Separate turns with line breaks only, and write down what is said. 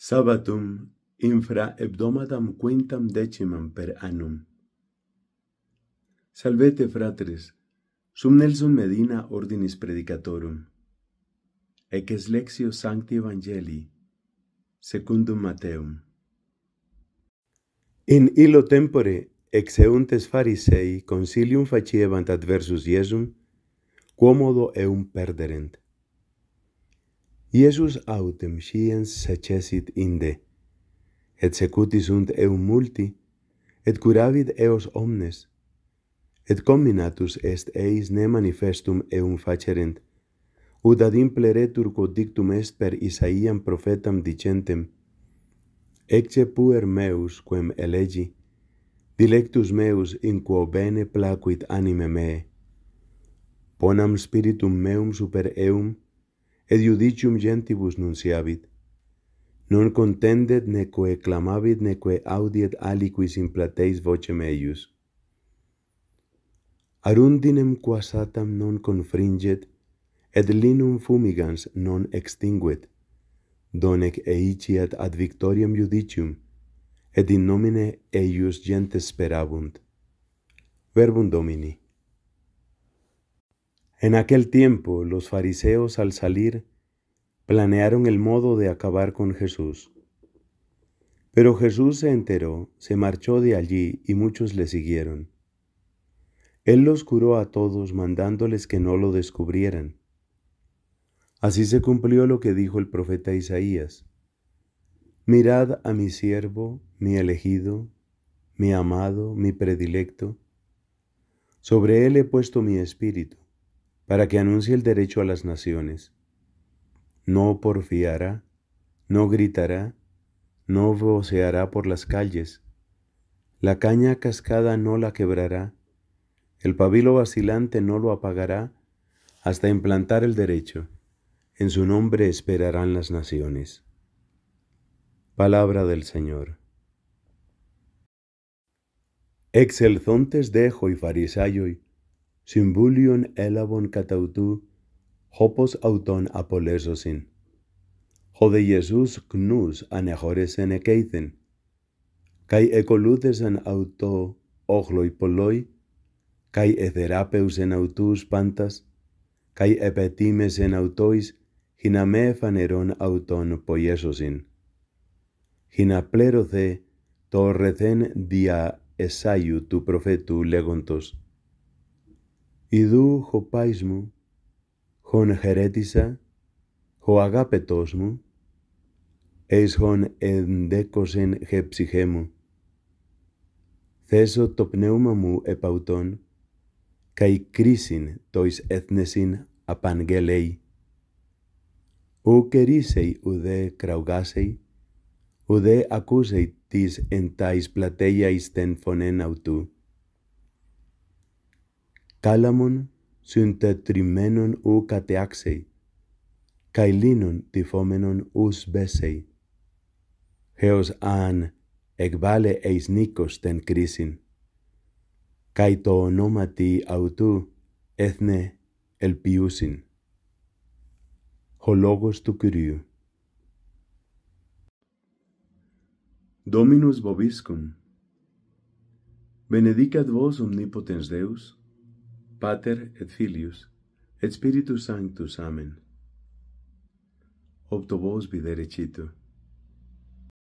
Sabatum infra hebdomadam quintam decimam per annum. Salvete fratres. Sum Nelson Medina ordinis predicatorum. Ec es lexio Sancti Evangelii secundum Mateum. In illo tempore ex euntes Pharisei concilium faciebant adversus Iesum, quomodo eum perderent. Iesus autem sciens secesit inde. Et secuti sunt eum multi, et curavit eos omnes. Et combinatus est eis ne manifestum eum facerent. Ut ad impleretur quod dictum est per Isaiam profetam dicentem, Ecce puer meus quem elegi, dilectus meus in quo bene placuit anime mee. Ponam spiritum meum super eum, et judicium gentibus nunciabit. Non contendet neque clamabit neque audiet aliquis in plateis vocem eius. Arundinem quas satam non confringet, et linum fumigans non extinguet, donec eiciat ad victoriam judicium, et in nomine eius gentes sperabunt. Verbum Domini. En aquel tiempo los fariseos al salir planearon el modo de acabar con Jesús. Pero Jesús se enteró, se marchó de allí y muchos le siguieron. Él los curó a todos mandándoles que no lo descubrieran. Así se cumplió lo que dijo el profeta Isaías. Mirad a mi siervo, mi elegido, mi amado, mi predilecto. Sobre él he puesto mi espíritu para que anuncie el derecho a las naciones. No porfiará, no gritará, no voceará por las calles. La caña cascada no la quebrará, el pabilo vacilante no lo apagará hasta implantar el derecho. En su nombre esperarán las naciones. Palabra del Señor. Exelzontes dejo y y συμβούλιον έλαβον κατά ουτού, όπως αυτόν απολέσωσιν. Ο δε Ιεσούς γνούς ανεχώρεσεν εκέιθεν, καί εκολούθεσαν αυτό όχλοι πολλοί, καί εθεράπευσεν αυτούς πάντας, καί επετίμεσεν αυτοίς, με εφανερών αυτον ποιέσωσιν. Χινα πλέρωθε το ρεθέν δια εσάιου του προφέτου λέγοντος Ιδού χω πάης μου, χων χαιρέτησα, χω αγάπετός μου, εις χων ενδέκοσεν χε ψυχέ μου. Θέσω το πνεύμα μου επαυτόν καί κρίσιν το εις έθνεσιν απαγγελέη. Ου κερίσεϊ ουδέ κραουγάσεϊ, ουδέ ακούσεϊ τίς εν τάις εις τεν φωνέν αυτού. calamon sunt tetrimenon o cateaxei, cae linon tifomenon os besei. Heos an egvale eis nikos ten crisin, cae to onomati autu ethne el piusin. Hologos tu curiu. Dominus vobiscum. Benedicat vos omnipotens Deus, pater et filius, et spiritus sanctus, amen. Opto vos biderecito,